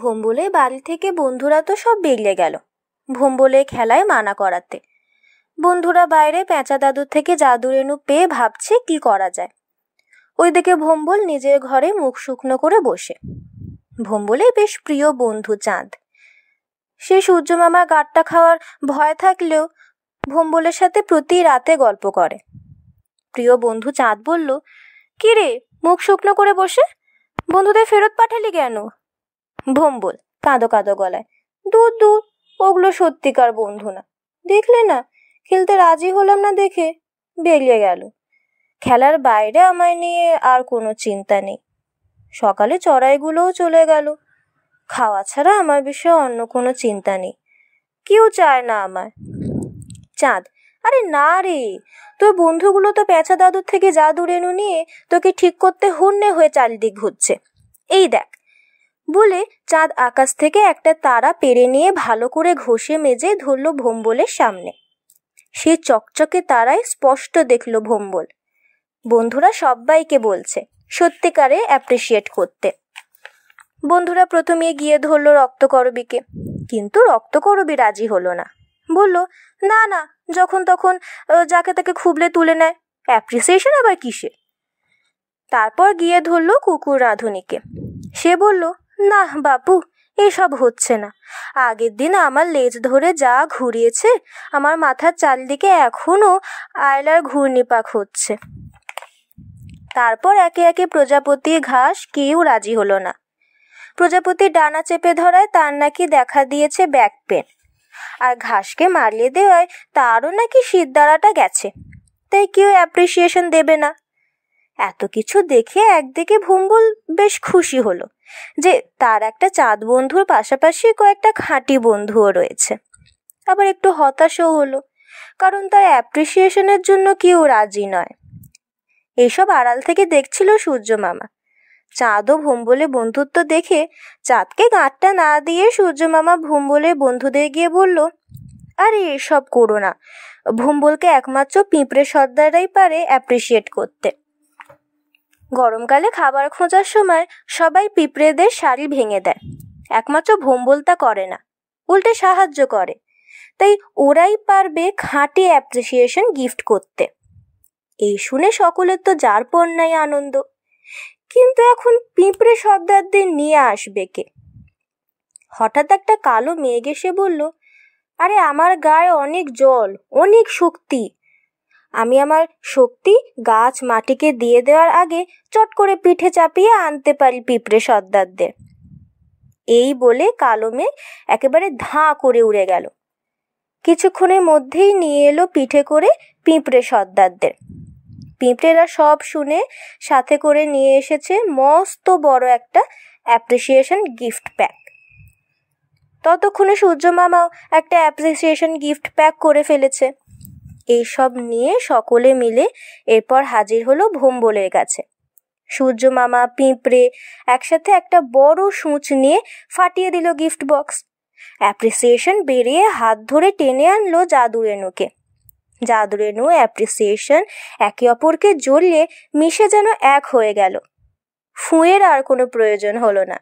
ভোম্বলে বাড়ি থেকে বন্ধুরা তো সব বেরিয়ে গেল ভোম্বলে খেলায় মানা করাতে বন্ধুরা বাইরে পেঁচা দাদুর থেকে জাদু রেণু পেয়ে ভাবছে কি করা যায় ওইদিকে ভোম্বল নিজের ঘরে মুখ শুকনো করে বসে ভোম্বলে বেশ প্রিয় বন্ধু চাঁদ সে সূর্যমামার গাঁটটা খাওয়ার ভয় থাকলেও ভোম্বলের সাথে প্রতি রাতে গল্প করে প্রিয় বন্ধু চাঁদ বলল কিরে মুখ শুকনো করে বসে বন্ধুদের ফেরত পাঠালি কেন ভম্বল কাঁদো কাঁদো গলায় দূর দূর ওগুলো সত্যিকার বন্ধু না দেখলে না খেলতে রাজি হলাম না দেখে বেরিয়ে গেল খেলার বাইরে আমায় নিয়ে আর কোনো চিন্তা নেই সকালে চড়াইগুলোও চলে গেল খাওয়া ছাড়া আমার বিষয়ে অন্য কোনো চিন্তা নেই কেউ চায় না আমার চাঁদ আরে না রে তোর বন্ধুগুলো তো পেঁচা দাদুর থেকে জাদু দূরে নিয়ে তোকে ঠিক করতে হুন্নে হয়ে চারিদিক ঘুরছে এই দেখ বলে চাঁদ আকাশ থেকে একটা তারা পেরে নিয়ে ভালো করে ঘষে মেজে ধরল ভোম্বলের সামনে সে চকচকে তারায় স্পষ্ট দেখল ভোম্বল বন্ধুরা সবাইকে বলছে সত্যিকারে অ্যাপ্রিসিয়েট করতে বন্ধুরা প্রথমে গিয়ে ধরল রক্তকরবীকে কিন্তু রক্তকরবী রাজি হলো না বলল না না যখন তখন যাকে তাকে খুবলে তুলে নেয় অ্যাপ্রিসিয়েশন আবার কিসে তারপর গিয়ে ধরল কুকুর রাঁধুনিকে সে বলল না বাপু এসব হচ্ছে না আগের দিন আমার লেজ ধরে যা ঘুরিয়েছে আমার মাথার চারদিকে এখনও আয়লার ঘূর্ণিপাক হচ্ছে তারপর একে একে প্রজাপতি ঘাস কেউ রাজি হলো না প্রজাপতির ডানা চেপে ধরায় তার নাকি দেখা দিয়েছে ব্যাক পেন আর ঘাসকে মারলে দেওয়ায় তারও নাকি শীত দ্বারাটা গেছে তাই কেউ অ্যাপ্রিসিয়েশন দেবে না এত কিছু দেখে একদিকে ভুম্বুল বেশ খুশি হলো যে তার একটা চাঁদ বন্ধুর পাশাপাশি কয়েকটা খাঁটি বন্ধুও রয়েছে আবার একটু হতাশও হলো কারণ তার অ্যাপ্রিসিয়েশনের জন্য কেউ রাজি নয় এসব আড়াল থেকে দেখছিল সূর্য মামা চাঁদও বলে বন্ধুত্ব দেখে চাঁদকে গাঁটটা না দিয়ে সূর্য মামা বলে বন্ধুদের গিয়ে বলল আরে এসব করো না ভোম্বলকে একমাত্র পিঁপড়ে সর্দারাই পারে অ্যাপ্রিসিয়েট করতে গরমকালে খাবার খোঁজার সময় সবাই পিঁপড়েদের শাড়ি ভেঙে দেয় একমাত্র ভোম্বল করে না উল্টে সাহায্য করে তাই ওরাই পারবে খাঁটি অ্যাপ্রিসিয়েশন গিফট করতে এই শুনে সকলের তো যার পর নাই আনন্দ কিন্তু এখন পিঁপড়ে সর্দারদের নিয়ে আসবে কে হঠাৎ একটা কালো মেঘ এসে বলল আরে আমার গায়ে অনেক জল অনেক শক্তি আমি আমার শক্তি গাছ মাটিকে দিয়ে দেওয়ার আগে চট করে পিঠে চাপিয়ে আনতে পারি পিঁপড়ে সর্দারদের এই বলে কালো মেঘ একেবারে ধাঁ করে উড়ে গেল কিছুক্ষণের মধ্যেই নিয়ে এলো পিঠে করে পিঁপড়ে সর্দারদের পিঁপড়েরা সব শুনে সাথে করে নিয়ে এসেছে মস্ত বড় একটা অ্যাপ্রিসিয়েশন গিফট প্যাক ততক্ষণে সূর্য মামাও একটা অ্যাপ্রিসিয়েশন গিফট প্যাক করে ফেলেছে এইসব নিয়ে সকলে মিলে এরপর হাজির হলো ভোম্বলের কাছে সূর্য মামা পিঁপড়ে একসাথে একটা বড় সূচ নিয়ে ফাটিয়ে দিল গিফট বক্স অ্যাপ্রিসিয়েশন বেরিয়ে হাত ধরে টেনে আনলো জাদু রেণুকে জাদু রেণু অ্যাপ্রিসিয়েশন একে অপরকে জড়িয়ে মিশে যেন এক হয়ে গেল ফুয়ের আর কোনো প্রয়োজন হলো না